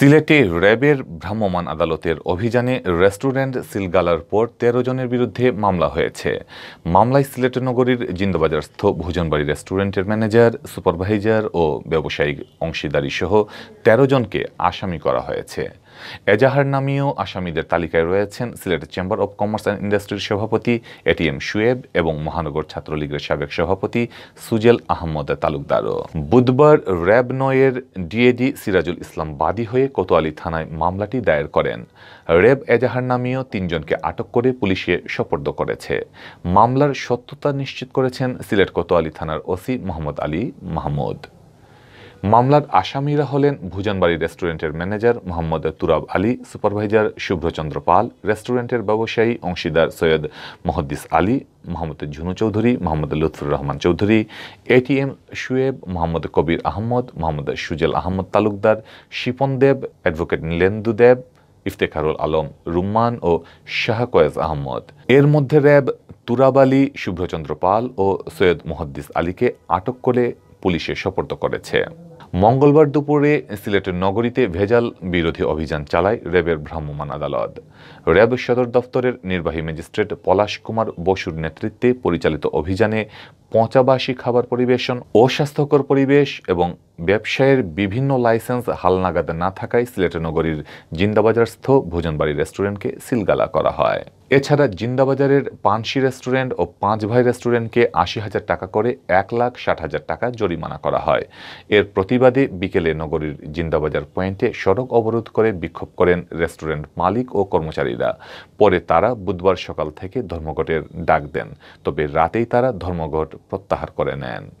সিলেটে র্যাবের ভ্রাম্যমাণ আদালতের অভিযানে রেস্টুরেন্ট সিলগালার পর তেরো জনের বিরুদ্ধে মামলা হয়েছে মামলায় সিলেট নগরীর জিন্দবাজারস্থ ভোজনবাড়ি রেস্টুরেন্টের ম্যানেজার সুপারভাইজার ও ব্যবসায়িক অংশীদারিসহ সহ তেরো জনকে আসামি করা হয়েছে এজাহার নামীয় আসামিদের তালিকায় রয়েছেন সিলেটের চেম্বার অব কমার্স অ্যান্ড ইন্ডাস্ট্রির সভাপতি এটিএম শুয়েব এবং মহানগর ছাত্রলীগের সাবেক সভাপতি সুজেল আহমদ তালুকদারও বুধবার র্যাব নয়ের ডিএডি সিরাজুল ইসলাম বাদী হয়ে কোতোয়ালি থানায় মামলাটি দায়ের করেন র্যাব এজাহার নামীয় তিনজনকে আটক করে পুলিশে সোপর্দ করেছে মামলার সত্যতা নিশ্চিত করেছেন সিলেট কোতোয়ালি থানার ওসি মোহাম্মদ আলী মাহমুদ মামলার আসামিরা হলেন ভুজনবাড়ি রেস্টুরেন্টের ম্যানেজার মোহাম্মদ তুরাব আলী সুপারভাইজার শুভ্রচন্দ্র পাল রেস্টুরেন্টের ব্যবসায়ী অংশীদার সৈয়দ মহদ্দিস আলী মোহাম্মদ ঝুনু চৌধুরী মোহাম্মদ লুৎফুর রহমান চৌধুরী এটিএম শুয়েব মোহাম্মদ কবির আহমদ মোহাম্মদ সুজেল আহমদ তালুকদার শিপন দেব অ্যাডভোকেট নীলেন্দু দেব ইফতেখারুল আলম রুম্মান ও শাহ কয়েজ আহমদ এর মধ্যে র্যাব তুরাব আলী শুভ্রচন্দ্র পাল ও সৈয়দ মোহাদ্দিস আলীকে আটক করে পুলিশে সোপর্দ করেছে মঙ্গলবার দুপুরে সিলেটের নগরীতে ভেজাল বিরোধী অভিযান চালায় র্যাবের ভ্রাম্যমান আদালত র্যাব সদর দফতরের নির্বাহী ম্যাজিস্ট্রেট পলাশ কুমার বসুর নেতৃত্বে পরিচালিত অভিযানে পচাবাসী খাবার পরিবেশন অস্বাস্থ্যকর পরিবেশ এবং ব্যবসায়ের বিভিন্ন লাইসেন্স হালনাগাদ না থাকায় সিলেট নগরীর জিন্দাবাজারস্থ ভোজনবাড়ি রেস্টুরেন্টকে সিলগালা করা হয় এছাড়া জিন্দাবাজারের পানসি রেস্টুরেন্ট ও পাঁচ ভাই রেস্টুরেন্টকে আশি হাজার টাকা করে এক লাখ ষাট হাজার টাকা জরিমানা করা হয় এর প্রতিবাদে বিকেলে নগরীর জিন্দাবাজার পয়েন্টে সড়ক অবরোধ করে বিক্ষোভ করেন রেস্টুরেন্ট মালিক ও কর্মচারীরা পরে তারা বুধবার সকাল থেকে ধর্মঘটের ডাক দেন তবে রাতেই তারা ধর্মঘট প্রত্যাহার করে নেন